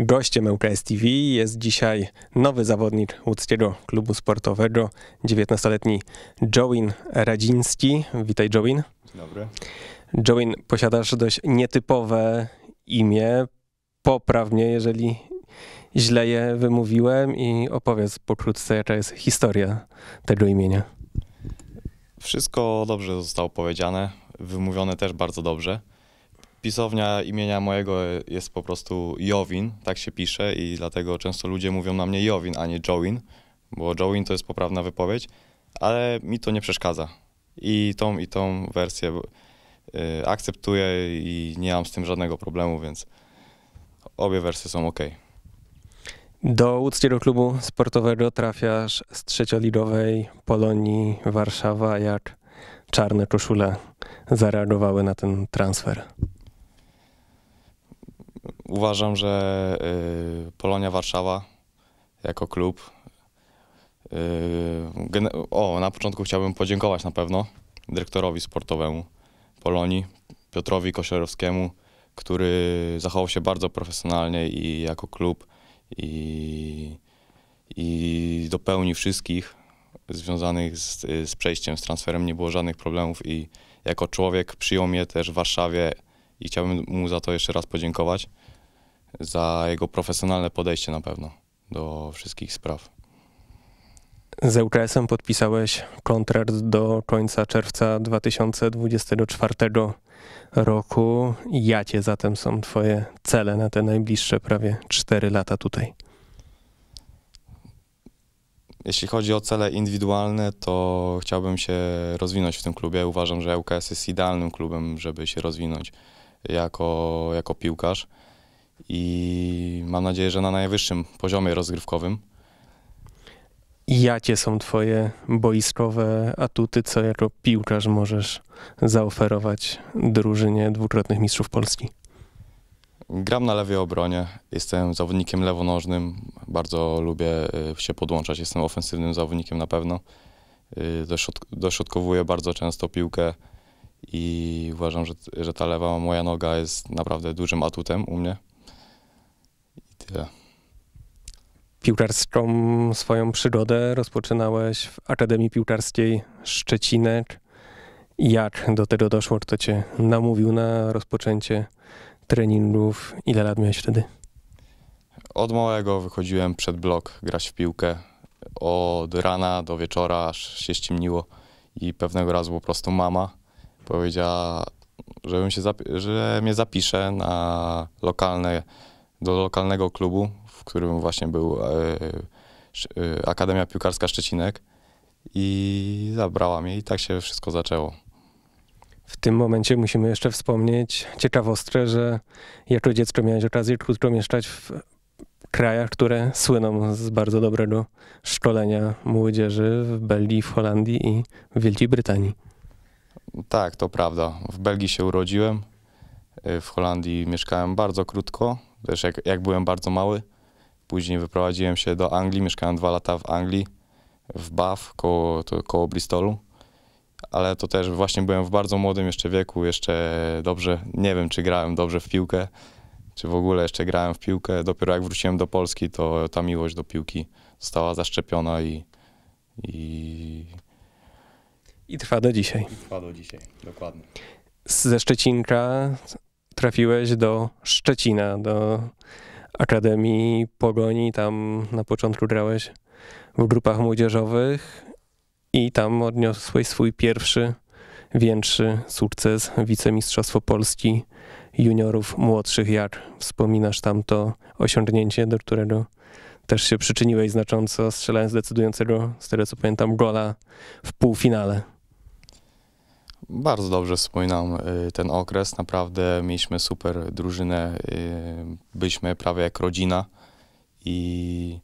Gościem ŁKS TV jest dzisiaj nowy zawodnik łódzkiego klubu sportowego, 19-letni Join Radziński. Witaj Join. Dzień dobry. Join, posiadasz dość nietypowe imię. Poprawnie, jeżeli źle je wymówiłem i opowiedz pokrótce, jaka jest historia tego imienia. Wszystko dobrze zostało powiedziane, wymówione też bardzo dobrze. Pisownia imienia mojego jest po prostu Jowin, tak się pisze i dlatego często ludzie mówią na mnie Jowin, a nie Jowin, bo Jowin to jest poprawna wypowiedź, ale mi to nie przeszkadza. I tą, i tą wersję y, akceptuję i nie mam z tym żadnego problemu, więc obie wersje są ok. Do łódzkiego klubu sportowego trafiasz z trzecioligowej Polonii Warszawa. Jak czarne koszule zareagowały na ten transfer? Uważam, że y, Polonia Warszawa jako klub. Y, o, na początku chciałbym podziękować na pewno dyrektorowi sportowemu Polonii, Piotrowi Kosierowskiemu, który zachował się bardzo profesjonalnie i jako klub i, i dopełni wszystkich związanych z, z przejściem, z transferem. Nie było żadnych problemów i jako człowiek przyjął mnie też w Warszawie i chciałbym mu za to jeszcze raz podziękować za jego profesjonalne podejście na pewno do wszystkich spraw. Z ŁKS-em e podpisałeś kontrakt do końca czerwca 2024 roku. Jakie zatem są Twoje cele na te najbliższe prawie 4 lata tutaj? Jeśli chodzi o cele indywidualne, to chciałbym się rozwinąć w tym klubie. Uważam, że ŁKS e jest idealnym klubem, żeby się rozwinąć jako, jako piłkarz i mam nadzieję, że na najwyższym poziomie rozgrywkowym. jakie są twoje boiskowe atuty, co jako piłkarz możesz zaoferować drużynie dwukrotnych mistrzów Polski? Gram na lewej obronie, jestem zawodnikiem lewonożnym, bardzo lubię y, się podłączać, jestem ofensywnym zawodnikiem na pewno. Doszod y, doszodkowuję bardzo często piłkę i uważam, że, że ta lewa moja noga jest naprawdę dużym atutem u mnie tyle. Piłkarską swoją przygodę rozpoczynałeś w Akademii Piłkarskiej Szczecinek. Jak do tego doszło? Kto cię namówił na rozpoczęcie treningów? Ile lat miałeś wtedy? Od małego wychodziłem przed blok grać w piłkę. Od rana do wieczora aż się ściemniło i pewnego razu po prostu mama powiedziała, żebym się że mnie zapiszę na lokalne do lokalnego klubu, w którym właśnie był e, e, Akademia Piłkarska Szczecinek i zabrała mnie i tak się wszystko zaczęło. W tym momencie musimy jeszcze wspomnieć ciekawostkę, że jako dziecko miałeś okazję krótko mieszkać w krajach, które słyną z bardzo dobrego szkolenia młodzieży w Belgii, w Holandii i w Wielkiej Brytanii. Tak, to prawda. W Belgii się urodziłem, e, w Holandii mieszkałem bardzo krótko, też jak, jak byłem bardzo mały, później wyprowadziłem się do Anglii, mieszkałem dwa lata w Anglii, w Bath, koło, to, koło Bristolu. Ale to też właśnie byłem w bardzo młodym jeszcze wieku, jeszcze dobrze, nie wiem czy grałem dobrze w piłkę, czy w ogóle jeszcze grałem w piłkę. Dopiero jak wróciłem do Polski, to ta miłość do piłki została zaszczepiona i... i... I trwa do dzisiaj. I trwa do dzisiaj, dokładnie. Ze Szczecinka trafiłeś do Szczecina, do Akademii Pogoni. Tam na początku grałeś w grupach młodzieżowych i tam odniosłeś swój pierwszy większy sukces wicemistrzostwo Polski juniorów młodszych. Jak wspominasz tam to osiągnięcie, do którego też się przyczyniłeś znacząco, strzelając decydującego, z tego co pamiętam, gola w półfinale. Bardzo dobrze wspominam y, ten okres. Naprawdę mieliśmy super drużynę. Y, byliśmy prawie jak rodzina i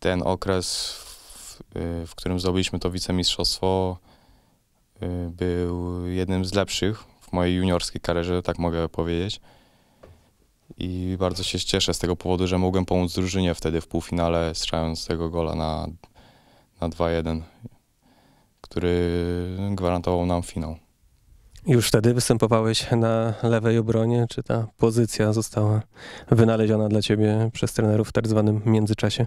ten okres, w, y, w którym zdobyliśmy to wicemistrzostwo, był jednym z lepszych w mojej juniorskiej karierze, tak mogę powiedzieć. I bardzo się cieszę z tego powodu, że mogłem pomóc drużynie wtedy w półfinale, strzelając tego gola na, na 2-1 który gwarantował nam finał. Już wtedy występowałeś na lewej obronie, czy ta pozycja została wynaleziona dla ciebie przez trenerów w tak zwanym międzyczasie?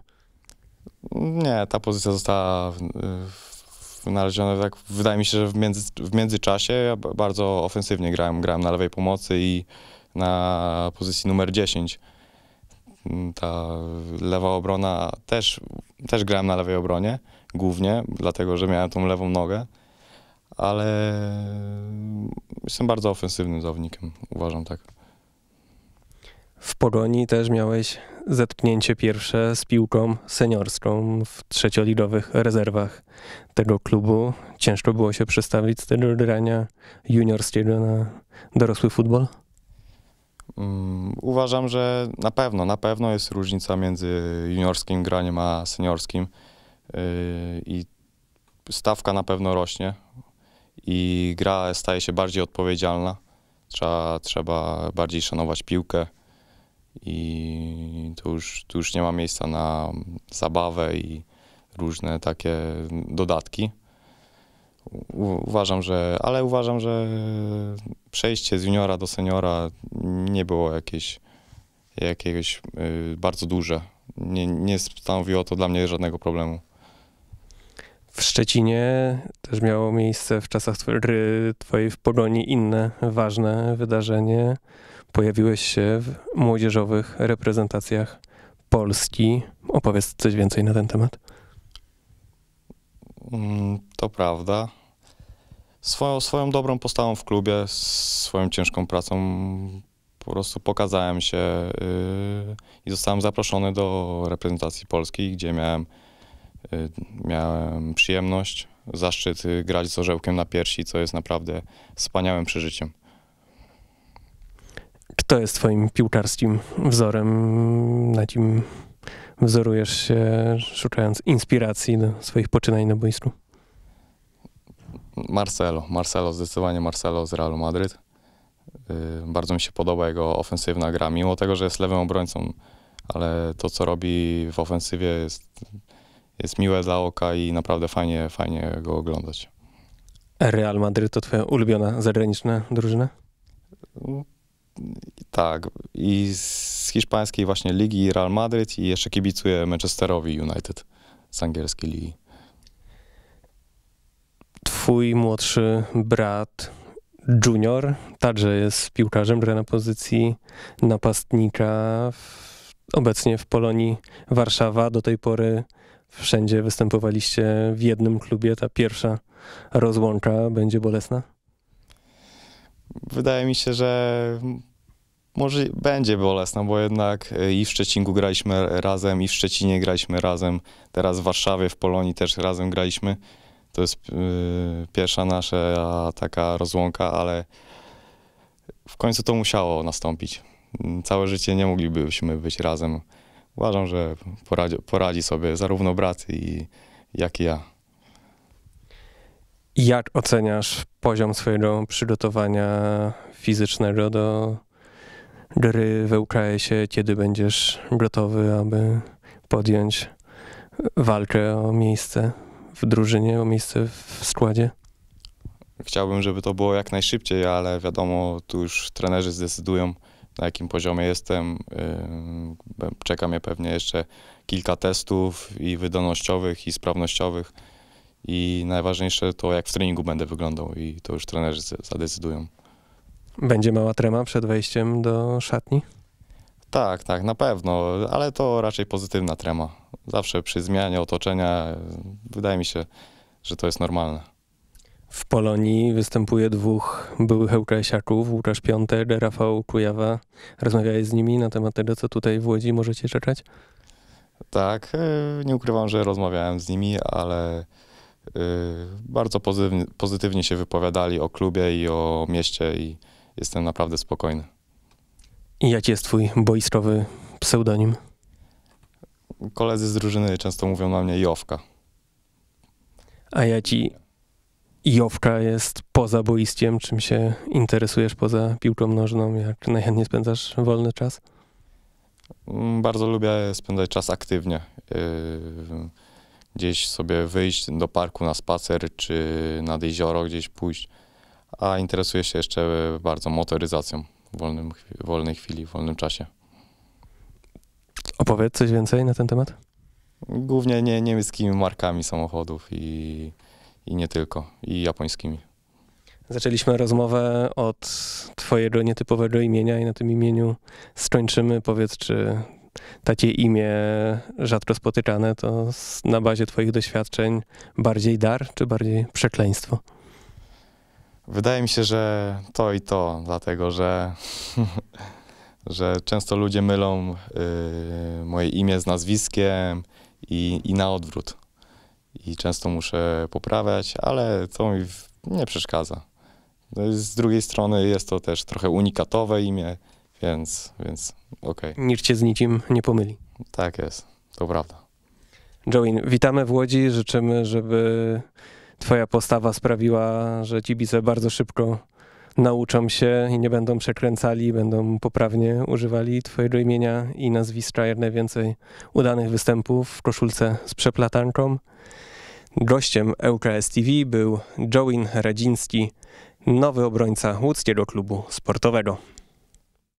Nie, ta pozycja została wynaleziona, tak, wydaje mi się, że w, między, w międzyczasie ja bardzo ofensywnie grałem, grałem na lewej pomocy i na pozycji numer 10 Mm, ta lewa obrona też, też grałem na lewej obronie głównie, dlatego że miałem tą lewą nogę, ale jestem bardzo ofensywnym zawodnikiem, uważam tak. W Pogoni też miałeś zetknięcie pierwsze z piłką seniorską w trzecioligowych rezerwach tego klubu. Ciężko było się przestawić z tego grania juniorskiego na dorosły futbol? Mm, uważam, że na pewno, na pewno jest różnica między juniorskim graniem a seniorskim y, i stawka na pewno rośnie i gra staje się bardziej odpowiedzialna. Trzeba, trzeba bardziej szanować piłkę i tu już, tu już nie ma miejsca na zabawę i różne takie dodatki uważam, że, ale uważam, że przejście z juniora do seniora nie było jakieś, jakieś y, bardzo duże. Nie, nie stanowiło to dla mnie żadnego problemu. W Szczecinie też miało miejsce w czasach twojej w Polonii inne ważne wydarzenie. Pojawiłeś się w młodzieżowych reprezentacjach Polski. Opowiedz coś więcej na ten temat. Mm to prawda. Swoją, swoją dobrą postawą w klubie, swoją ciężką pracą po prostu pokazałem się yy, i zostałem zaproszony do reprezentacji Polski, gdzie miałem, yy, miałem przyjemność, zaszczyt yy, grać z orzełkiem na piersi, co jest naprawdę wspaniałym przeżyciem. Kto jest twoim piłkarskim wzorem, na kim wzorujesz się, szukając inspiracji do swoich poczynań na boisku? Marcelo, Marcelo, zdecydowanie Marcelo z Realu Madryt. Y, bardzo mi się podoba jego ofensywna gra, mimo tego, że jest lewym obrońcą, ale to, co robi w ofensywie jest, jest miłe dla oka i naprawdę fajnie, fajnie go oglądać. Real Madryt to twoja ulubiona zagraniczna drużyna? Tak. I z hiszpańskiej właśnie ligi Real Madryt i jeszcze kibicuję Manchesterowi United z angielskiej ligi twój młodszy brat Junior także jest piłkarzem, gra na pozycji napastnika w, obecnie w Polonii Warszawa. Do tej pory wszędzie występowaliście w jednym klubie. Ta pierwsza rozłąka będzie bolesna? Wydaje mi się, że może będzie bolesna, bo jednak y, i w Szczecinku graliśmy razem, i w Szczecinie graliśmy razem, teraz w Warszawie, w Polonii też razem graliśmy. To jest y, pierwsza nasza taka rozłąka, ale w końcu to musiało nastąpić. Całe życie nie moglibyśmy być razem. Uważam, że poradzi, poradzi sobie zarówno brat, i, jak i ja. Jak oceniasz poziom swojego przygotowania fizycznego do gry w się? kiedy będziesz gotowy, aby podjąć walkę o miejsce w drużynie, o miejsce w składzie? Chciałbym, żeby to było jak najszybciej, ale wiadomo, tu już trenerzy zdecydują, na jakim poziomie jestem. Czeka mnie pewnie jeszcze kilka testów i wydolnościowych, i sprawnościowych. I najważniejsze to, jak w treningu będę wyglądał, i to już trenerzy zadecydują. Będzie mała trema przed wejściem do szatni? Tak, tak, na pewno, ale to raczej pozytywna trema. Zawsze przy zmianie otoczenia e, wydaje mi się, że to jest normalne. W Polonii występuje dwóch byłych Eukrasiaków, Łukasz Piątek, Rafał Kujawa. Rozmawiałeś z nimi na temat tego, co tutaj w Łodzi możecie czekać? Tak, e, nie ukrywam, że rozmawiałem z nimi, ale e, bardzo pozytywnie się wypowiadali o klubie i o mieście i jestem naprawdę spokojny jaki jest twój boiskowy pseudonim? Koledzy z drużyny często mówią na mnie Jowka. A jaki Jowka jest poza boiskiem? Czym się interesujesz poza piłką nożną? Jak najchętniej spędzasz wolny czas? Mm, bardzo lubię spędzać czas aktywnie. Yy, gdzieś sobie wyjść do parku na spacer, czy nad jezioro gdzieś pójść. A interesuję się jeszcze bardzo motoryzacją wolnym, wolnej chwili, wolnym czasie. Opowiedz coś więcej na ten temat? Głównie nie, niemieckimi markami samochodów i, i nie tylko, i japońskimi. Zaczęliśmy rozmowę od twojego nietypowego imienia i na tym imieniu skończymy. Powiedz, czy takie imię rzadko spotykane to na bazie twoich doświadczeń bardziej dar, czy bardziej przekleństwo? Wydaje mi się, że to i to, dlatego że, że często ludzie mylą y, moje imię z nazwiskiem i, i na odwrót. I często muszę poprawiać, ale to mi nie przeszkadza. No z drugiej strony jest to też trochę unikatowe imię, więc, więc okej. Okay. Nikt cię z niczym nie pomyli. Tak jest, to prawda. Joey, witamy w Łodzi, życzymy, żeby twoja postawa sprawiła, że ci bice bardzo szybko nauczą się i nie będą przekręcali, będą poprawnie używali twojego imienia i nazwiska, jak najwięcej udanych występów w koszulce z przeplatanką. Gościem EUKS TV był Join Radziński, nowy obrońca łódzkiego klubu sportowego.